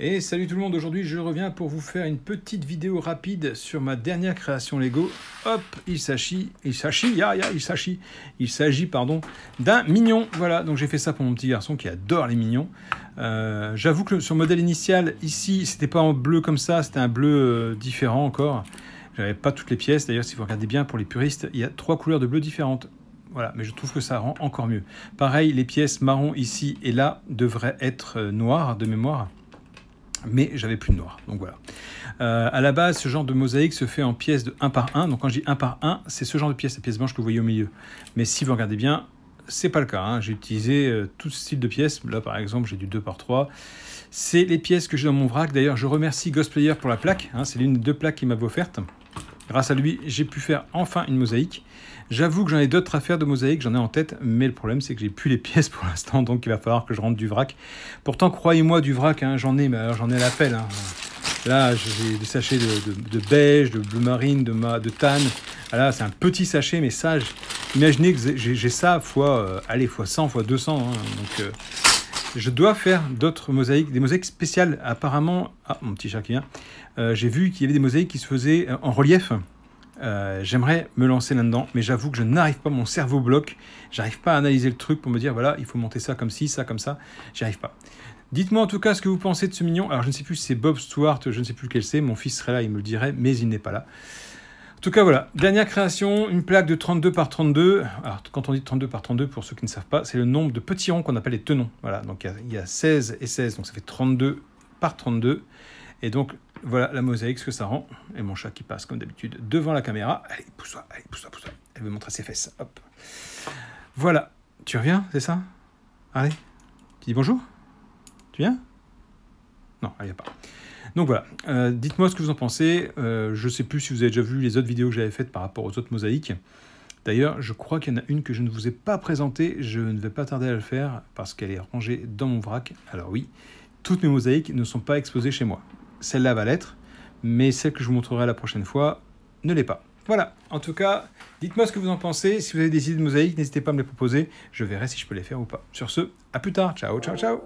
Et salut tout le monde, aujourd'hui je reviens pour vous faire une petite vidéo rapide sur ma dernière création Lego. Hop, il s'agit, il s'agit, ya, ya, il s'agit, il s'agit, pardon, d'un mignon. Voilà, donc j'ai fait ça pour mon petit garçon qui adore les mignons. Euh, j'avoue que sur le modèle initial, ici, c'était pas en bleu comme ça, c'était un bleu euh, différent encore. J'avais pas toutes les pièces, d'ailleurs si vous regardez bien pour les puristes, il y a trois couleurs de bleu différentes. Voilà, mais je trouve que ça rend encore mieux. Pareil, les pièces marron ici et là devraient être euh, noires de mémoire mais j'avais plus de noir. Donc voilà. Euh, à la base, ce genre de mosaïque se fait en pièces de 1 par 1. Donc quand je dis 1 par 1, c'est ce genre de pièces, la pièce blanche que vous voyez au milieu. Mais si vous regardez bien, c'est pas le cas. Hein. J'ai utilisé euh, tout ce style de pièces. Là, par exemple, j'ai du 2 par 3. C'est les pièces que j'ai dans mon vrac. D'ailleurs, je remercie Ghostplayer pour la plaque. Hein. C'est l'une des deux plaques qu'il m'avait offerte. Grâce à lui, j'ai pu faire enfin une mosaïque. J'avoue que j'en ai d'autres à faire de mosaïques j'en ai en tête, mais le problème c'est que j'ai plus les pièces pour l'instant, donc il va falloir que je rentre du vrac. Pourtant, croyez-moi, du vrac, hein, j'en ai, mais j'en ai l'appel. Hein. Là, j'ai des sachets de, beige, de bleu marine, de, tan. Ah là, c'est un petit sachet, mais ça, imaginez que j'ai ça fois, euh, allez, fois 100, fois 200. Hein, donc, euh, je dois faire d'autres mosaïques, des mosaïques spéciales. Apparemment, ah, mon petit chat qui vient, euh, j'ai vu qu'il y avait des mosaïques qui se faisaient euh, en relief. Euh, j'aimerais me lancer là-dedans, mais j'avoue que je n'arrive pas, mon cerveau bloque, j'arrive pas à analyser le truc pour me dire, voilà, il faut monter ça comme ci, ça comme ça, j'y arrive pas. Dites-moi en tout cas ce que vous pensez de ce mignon. Alors je ne sais plus si c'est Bob Stewart, je ne sais plus lequel c'est, mon fils serait là, il me le dirait, mais il n'est pas là. En tout cas, voilà. Dernière création, une plaque de 32 par 32. Alors, quand on dit 32 par 32, pour ceux qui ne savent pas, c'est le nombre de petits ronds qu'on appelle les tenons. Voilà, donc il y, a 16 et 16, donc ça fait 32 par 32. Et donc, voilà la mosaïque, ce que ça rend. Et mon chat qui passe, comme d'habitude, devant la caméra. Allez, pousse-toi, allez, pousse-toi, pousse-toi. Elle veut montrer ses fesses. Hop. Voilà. Tu reviens, c'est ça Allez. Tu dis bonjour Tu viens Non, elle a pas. Donc voilà, euh, dites-moi ce que vous en pensez. Euh, je ne sais plus si vous avez déjà vu les autres vidéos que j'avais faites par rapport aux autres mosaïques. D'ailleurs, je crois qu'il y en a une que je ne vous ai pas présentée. Je ne vais pas tarder à le faire parce qu'elle est rangée dans mon vrac. Alors oui, toutes mes mosaïques ne sont pas exposées chez moi. Celle-là va l'être, mais celle que je vous montrerai la prochaine fois ne l'est pas. Voilà, en tout cas, dites-moi ce que vous en pensez. Si vous avez des idées de mosaïques, n'hésitez pas à me les proposer. Je verrai si je peux les faire ou pas. Sur ce, à plus tard. Ciao, ciao, ciao.